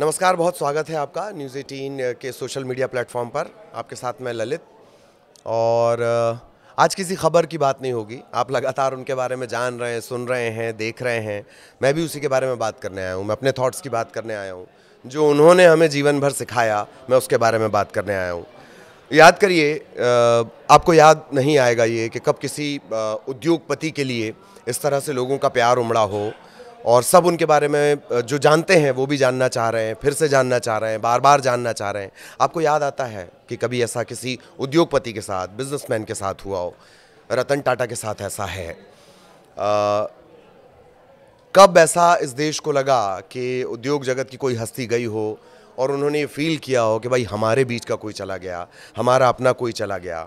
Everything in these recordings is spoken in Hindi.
नमस्कार बहुत स्वागत है आपका न्यूज़ एटीन के सोशल मीडिया प्लेटफॉर्म पर आपके साथ मैं ललित और आज किसी खबर की बात नहीं होगी आप लगातार उनके बारे में जान रहे हैं सुन रहे हैं देख रहे हैं मैं भी उसी के बारे में बात करने आया हूँ मैं अपने थॉट्स की बात करने आया हूँ जो उन्होंने हमें जीवन भर सिखाया मैं उसके बारे में बात करने आया हूँ याद करिए आपको याद नहीं आएगा ये कि कब किसी उद्योगपति के लिए इस तरह से लोगों का प्यार उमड़ा हो और सब उनके बारे में जो जानते हैं वो भी जानना चाह रहे हैं फिर से जानना चाह रहे हैं बार बार जानना चाह रहे हैं आपको याद आता है कि कभी ऐसा किसी उद्योगपति के साथ बिजनेसमैन के साथ हुआ हो रतन टाटा के साथ ऐसा है आ, कब ऐसा इस देश को लगा कि उद्योग जगत की कोई हस्ती गई हो और उन्होंने ये फील किया हो कि भाई हमारे बीच का कोई चला गया हमारा अपना कोई चला गया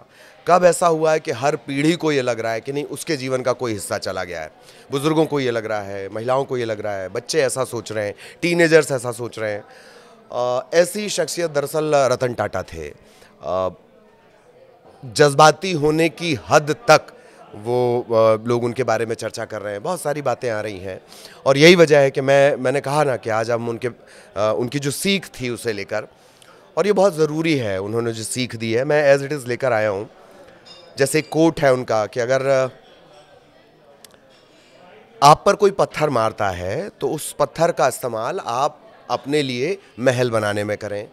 कब ऐसा हुआ है कि हर पीढ़ी को ये लग रहा है कि नहीं उसके जीवन का कोई हिस्सा चला गया है बुज़ुर्गों को ये लग रहा है महिलाओं को ये लग रहा है बच्चे ऐसा सोच रहे हैं टीनेजर्स ऐसा सोच रहे हैं ऐसी शख्सियत दरअसल रतन टाटा थे जज्बाती होने की हद तक वो लोग उनके बारे में चर्चा कर रहे हैं बहुत सारी बातें आ रही हैं और यही वजह है कि मैं मैंने कहा ना कि आज हम उनके उनकी जो सीख थी उसे लेकर और ये बहुत ज़रूरी है उन्होंने जो सीख दी है मैं एज़ इट इज़ लेकर आया हूँ जैसे एक कोट है उनका कि अगर आप पर कोई पत्थर मारता है तो उस पत्थर का इस्तेमाल आप अपने लिए महल बनाने में करें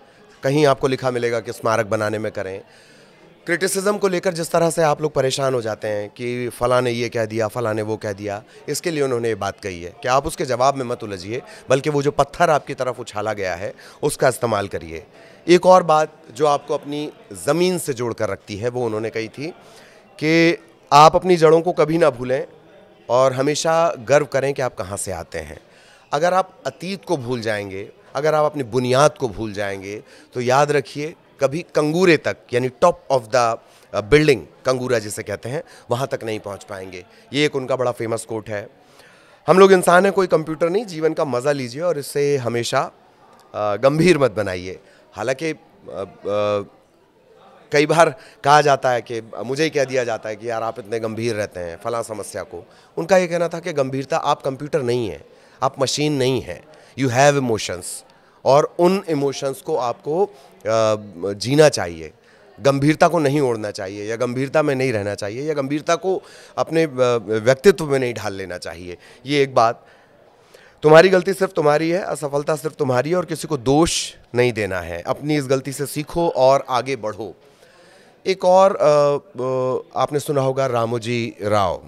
कहीं आपको लिखा मिलेगा कि स्मारक बनाने में करें क्रिटिसिज्म को लेकर जिस तरह से आप लोग परेशान हो जाते हैं कि फ़लाँ ने ये कह दिया फ़लाँ ने वो कह दिया इसके लिए उन्होंने ये बात कही है कि आप उसके जवाब में मत उलझिए बल्कि वो जो पत्थर आपकी तरफ उछाला गया है उसका इस्तेमाल करिए एक और बात जो आपको अपनी ज़मीन से जोड़ कर रखती है वो उन्होंने कही थी कि आप अपनी जड़ों को कभी ना भूलें और हमेशा गर्व करें कि आप कहाँ से आते हैं अगर आप अतीत को भूल जाएंगे अगर आप अपनी बुनियाद को भूल जाएंगे तो याद रखिए कभी कंगूरे तक यानी टॉप ऑफ द बिल्डिंग कंगूरा जिसे कहते हैं वहाँ तक नहीं पहुँच पाएंगे ये एक उनका बड़ा फेमस कोट है हम लोग इंसान हैं कोई कंप्यूटर नहीं जीवन का मज़ा लीजिए और इससे हमेशा uh, गंभीर मत बनाइए हालांकि uh, uh, कई बार कहा जाता है कि मुझे ही कह दिया जाता है कि यार आप इतने गंभीर रहते हैं फला समस्या को उनका ये कहना था कि गंभीरता आप कंप्यूटर नहीं हैं आप मशीन नहीं हैं यू हैव इमोशंस और उन इमोशंस को आपको जीना चाहिए गंभीरता को नहीं ओढ़ना चाहिए या गंभीरता में नहीं रहना चाहिए या गंभीरता को अपने व्यक्तित्व में नहीं ढाल लेना चाहिए ये एक बात तुम्हारी गलती सिर्फ तुम्हारी है असफलता सिर्फ तुम्हारी है और किसी को दोष नहीं देना है अपनी इस गलती से सीखो और आगे बढ़ो एक और आपने सुना होगा रामोजी राव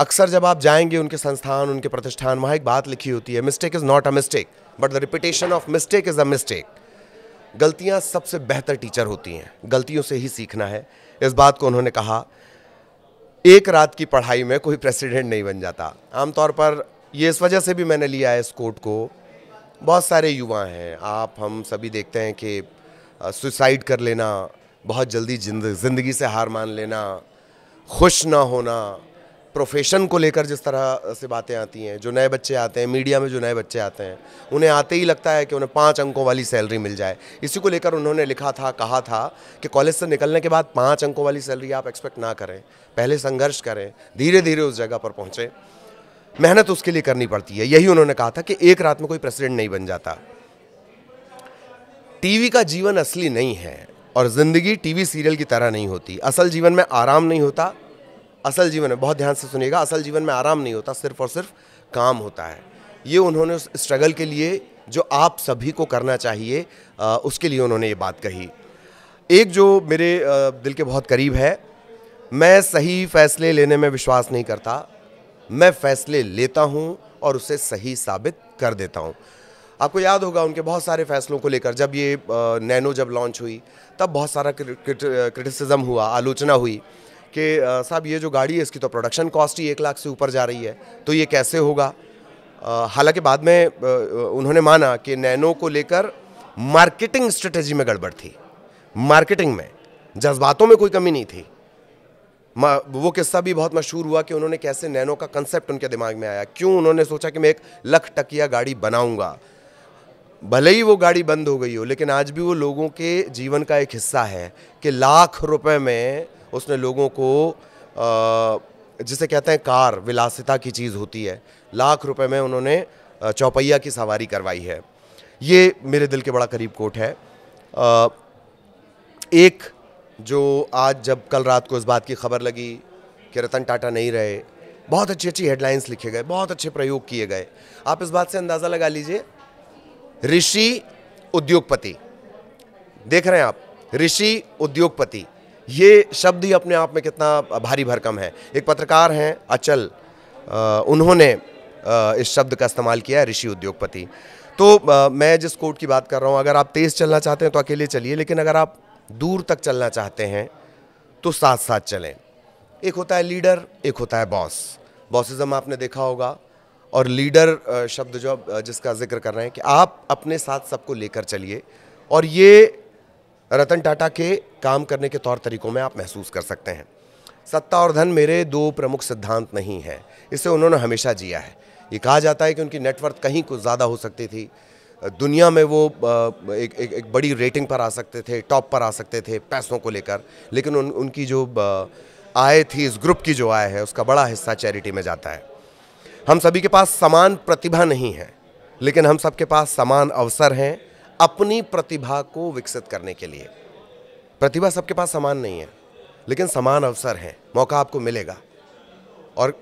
अक्सर जब आप जाएंगे उनके संस्थान उनके प्रतिष्ठान वहाँ एक बात लिखी होती है mistake is not a mistake but the repetition of mistake is a mistake गलतियाँ सबसे बेहतर टीचर होती हैं गलतियों से ही सीखना है इस बात को उन्होंने कहा एक रात की पढ़ाई में कोई प्रेसिडेंट नहीं बन जाता आमतौर पर ये इस वजह से भी मैंने लिया है इस कोर्ट को बहुत सारे युवा हैं आप हम सभी देखते हैं कि सुसाइड कर लेना बहुत जल्दी जिंदगी से हार मान लेना खुश ना होना प्रोफेशन को लेकर जिस तरह से बातें आती हैं जो नए बच्चे आते हैं मीडिया में जो नए बच्चे आते हैं उन्हें आते ही लगता है कि उन्हें पाँच अंकों वाली सैलरी मिल जाए इसी को लेकर उन्होंने लिखा था कहा था कि कॉलेज से निकलने के बाद पाँच अंकों वाली सैलरी आप एक्सपेक्ट ना करें पहले संघर्ष करें धीरे धीरे उस जगह पर पहुँचें मेहनत उसके लिए करनी पड़ती है यही उन्होंने कहा था कि एक रात में कोई प्रेसिडेंट नहीं बन जाता टीवी का जीवन असली नहीं है और ज़िंदगी टीवी सीरियल की तरह नहीं होती असल जीवन में आराम नहीं होता असल जीवन में बहुत ध्यान से सुनिएगा असल जीवन में आराम नहीं होता सिर्फ और सिर्फ काम होता है ये उन्होंने उस स्ट्रगल के लिए जो आप सभी को करना चाहिए उसके लिए उन्होंने ये बात कही एक जो मेरे दिल के बहुत करीब है मैं सही फैसले लेने में विश्वास नहीं करता मैं फैसले लेता हूँ और उसे सही साबित कर देता हूँ आपको याद होगा उनके बहुत सारे फैसलों को लेकर जब ये नैनो जब लॉन्च हुई तब बहुत सारा क्रिटिसिज्म हुआ आलोचना हुई कि साहब ये जो गाड़ी है इसकी तो प्रोडक्शन कॉस्ट ही एक लाख से ऊपर जा रही है तो ये कैसे होगा हालांकि बाद में उन्होंने माना कि नैनो को लेकर मार्केटिंग स्ट्रेटजी में गड़बड़ थी मार्केटिंग में जज्बातों में कोई कमी नहीं थी वो किस्सा भी बहुत मशहूर हुआ कि उन्होंने कैसे नैनो का कंसेप्ट उनके दिमाग में आया क्यों उन्होंने सोचा कि मैं एक लख टकिया गाड़ी बनाऊंगा भले ही वो गाड़ी बंद हो गई हो लेकिन आज भी वो लोगों के जीवन का एक हिस्सा है कि लाख रुपए में उसने लोगों को जिसे कहते हैं कार विलासिता की चीज़ होती है लाख रुपए में उन्होंने चौपहिया की सवारी करवाई है ये मेरे दिल के बड़ा करीब कोट है एक जो आज जब कल रात को इस बात की खबर लगी कि रतन टाटा नहीं रहे बहुत अच्छी अच्छी हेडलाइंस लिखे गए बहुत अच्छे प्रयोग किए गए आप इस बात से अंदाज़ा लगा लीजिए ऋषि उद्योगपति देख रहे हैं आप ऋषि उद्योगपति ये शब्द ही अपने आप में कितना भारी भरकम है एक पत्रकार हैं अचल उन्होंने इस शब्द का इस्तेमाल किया है ऋषि उद्योगपति तो मैं जिस कोर्ट की बात कर रहा हूँ अगर आप तेज़ चलना चाहते हैं तो अकेले चलिए लेकिन अगर आप दूर तक चलना चाहते हैं तो साथ साथ चलें एक होता है लीडर एक होता है बॉस बॉसिज़म आपने देखा होगा और लीडर शब्द जो जिसका जिक्र कर रहे हैं कि आप अपने साथ सबको लेकर चलिए और ये रतन टाटा के काम करने के तौर तरीकों में आप महसूस कर सकते हैं सत्ता और धन मेरे दो प्रमुख सिद्धांत नहीं हैं इसे उन्होंने हमेशा जिया है ये कहा जाता है कि उनकी नेटवर्थ कहीं कुछ ज़्यादा हो सकती थी दुनिया में वो एक एक, एक बड़ी रेटिंग पर आ सकते थे टॉप पर आ सकते थे पैसों को लेकर लेकिन उन उनकी जो आय थी इस ग्रुप की जो आय है उसका बड़ा हिस्सा चैरिटी में जाता है हम सभी के पास समान प्रतिभा नहीं है लेकिन हम सबके पास समान अवसर हैं अपनी प्रतिभा को विकसित करने के लिए प्रतिभा सबके पास समान नहीं है लेकिन समान अवसर है मौका आपको मिलेगा और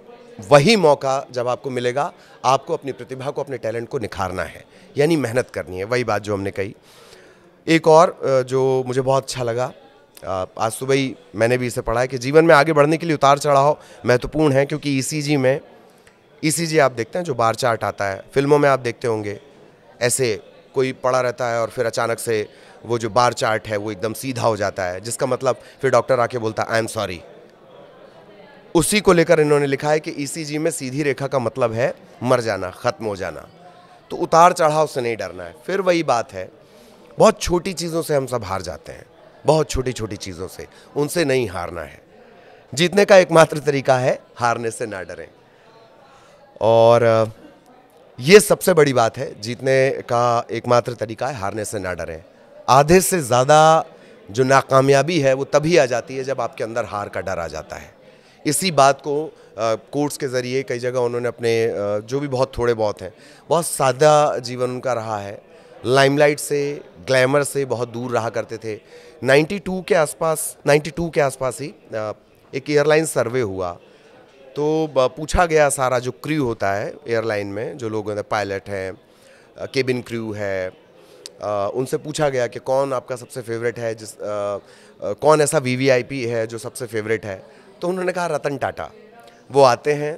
वही मौका जब आपको मिलेगा आपको अपनी प्रतिभा को अपने टैलेंट को निखारना है यानी मेहनत करनी है वही बात जो हमने कही एक और जो मुझे बहुत अच्छा लगा आज सुबह ही मैंने भी इसे पढ़ा है कि जीवन में आगे बढ़ने के लिए उतार चढ़ाव महत्वपूर्ण है क्योंकि ई e में ई e आप देखते हैं जो बार चार्ट आता है फिल्मों में आप देखते होंगे ऐसे कोई पड़ा रहता है और फिर अचानक से वो जो बार चार्ट है वो एकदम सीधा हो जाता है जिसका मतलब फिर डॉक्टर आके बोलता आई एम सॉरी उसी को लेकर इन्होंने लिखा है कि ईसीजी e में सीधी रेखा का मतलब है मर जाना ख़त्म हो जाना तो उतार चढ़ाव से नहीं डरना है फिर वही बात है बहुत छोटी चीज़ों से हम सब हार जाते हैं बहुत छोटी छोटी चीज़ों से उनसे नहीं हारना है जीतने का एकमात्र तरीका है हारने से ना डरें और ये सबसे बड़ी बात है जीतने का एकमात्र तरीका है हारने से ना डरें आधे से ज़्यादा जो नाकामयाबी है वो तभी आ जाती है जब आपके अंदर हार का डर आ जाता है इसी बात को कोर्ट्स के ज़रिए कई जगह उन्होंने अपने आ, जो भी बहुत थोड़े बहुत हैं बहुत सादा जीवन उनका रहा है लाइमलाइट से ग्लैमर से बहुत दूर रहा करते थे 92 के आसपास 92 के आसपास ही आ, एक एयरलाइन सर्वे हुआ तो पूछा गया सारा जो क्रू होता है एयरलाइन में जो लोग पायलट मतलब हैं केबिन क्रू है उनसे पूछा गया कि कौन आपका सबसे फेवरेट है जिस आ, आ, कौन ऐसा वीवीआईपी है जो सबसे फेवरेट है तो उन्होंने कहा रतन टाटा वो आते हैं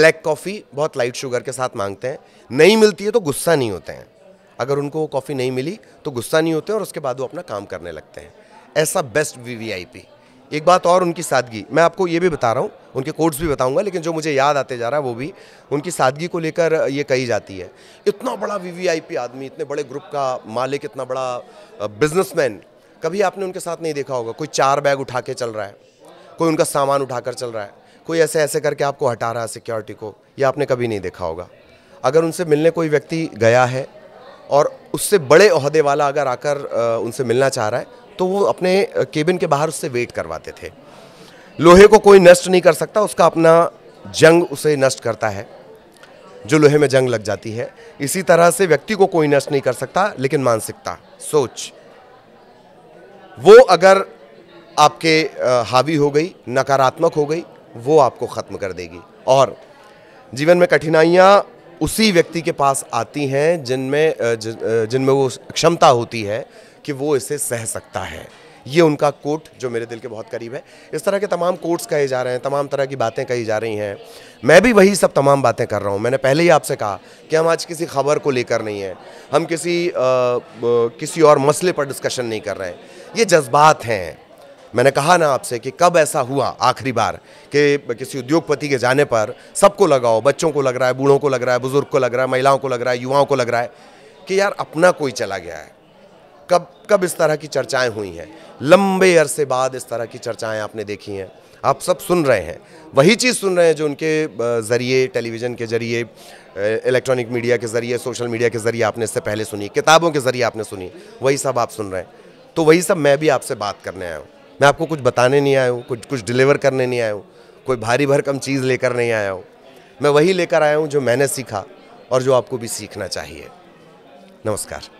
ब्लैक कॉफ़ी बहुत लाइट शुगर के साथ मांगते हैं नहीं मिलती है तो गुस्सा नहीं होते हैं अगर उनको वो कॉफ़ी नहीं मिली तो गुस्सा नहीं होते और उसके बाद वो अपना काम करने लगते हैं ऐसा बेस्ट वी एक बात और उनकी सादगी मैं आपको ये भी बता रहा हूँ उनके कोड्स भी बताऊंगा लेकिन जो मुझे याद आते जा रहा है वो भी उनकी सादगी को लेकर ये कही जाती है इतना बड़ा वीवीआईपी आदमी इतने बड़े ग्रुप का मालिक इतना बड़ा बिजनेसमैन कभी आपने उनके साथ नहीं देखा होगा कोई चार बैग उठा के चल रहा है कोई उनका सामान उठा कर चल रहा है कोई ऐसे ऐसे करके आपको हटा रहा है सिक्योरिटी को ये आपने कभी नहीं देखा होगा अगर उनसे मिलने कोई व्यक्ति गया है और उससे बड़े अहदे वाला अगर आकर उनसे मिलना चाह रहा है तो वो अपने केबिन के बाहर उससे वेट करवाते थे लोहे को कोई नष्ट नहीं कर सकता उसका अपना जंग उसे नष्ट करता है जो लोहे में जंग लग जाती है इसी तरह से व्यक्ति को कोई नष्ट नहीं कर सकता लेकिन मानसिकता सोच वो अगर आपके हावी हो गई नकारात्मक हो गई वो आपको ख़त्म कर देगी और जीवन में कठिनाइयाँ उसी व्यक्ति के पास आती हैं जिनमें जिनमें वो क्षमता होती है कि वो इसे सह सकता है ये उनका कोट जो मेरे दिल के बहुत करीब है इस तरह के तमाम कोट्स कहे जा रहे हैं तमाम तरह की बातें कही जा रही हैं मैं भी वही सब तमाम बातें कर रहा हूँ मैंने पहले ही आपसे कहा कि हम आज किसी खबर को लेकर नहीं हैं हम किसी आ, किसी और मसले पर डिस्कशन नहीं कर रहे हैं ये जज्बात हैं मैंने कहा ना आपसे कि कब ऐसा हुआ आखिरी बार कि किसी उद्योगपति के जाने पर सबको लगाओ बच्चों को लग रहा है बूढ़ों को लग रहा है बुज़ुर्ग को लग रहा है महिलाओं को लग रहा है युवाओं को लग रहा है कि यार अपना कोई चला गया है कब कब इस तरह की चर्चाएं हुई हैं लंबे अरसे बाद इस तरह की चर्चाएं आपने देखी हैं आप सब सुन रहे हैं वही चीज़ सुन रहे हैं जो उनके ज़रिए टेलीविज़न के ज़रिए इलेक्ट्रॉनिक मीडिया के ज़रिए सोशल मीडिया के ज़रिए आपने इससे पहले सुनी किताबों के ज़रिए आपने सुनी वही सब आप सुन रहे हैं तो वही सब मैं भी आपसे बात करने आया हूँ मैं आपको कुछ बताने नहीं आया हूँ कुछ कुछ डिलीवर करने नहीं आया हूँ कोई भारी भरकम चीज़ लेकर नहीं आया हूँ मैं वही लेकर आया हूँ जो मैंने सीखा और जो आपको भी सीखना चाहिए नमस्कार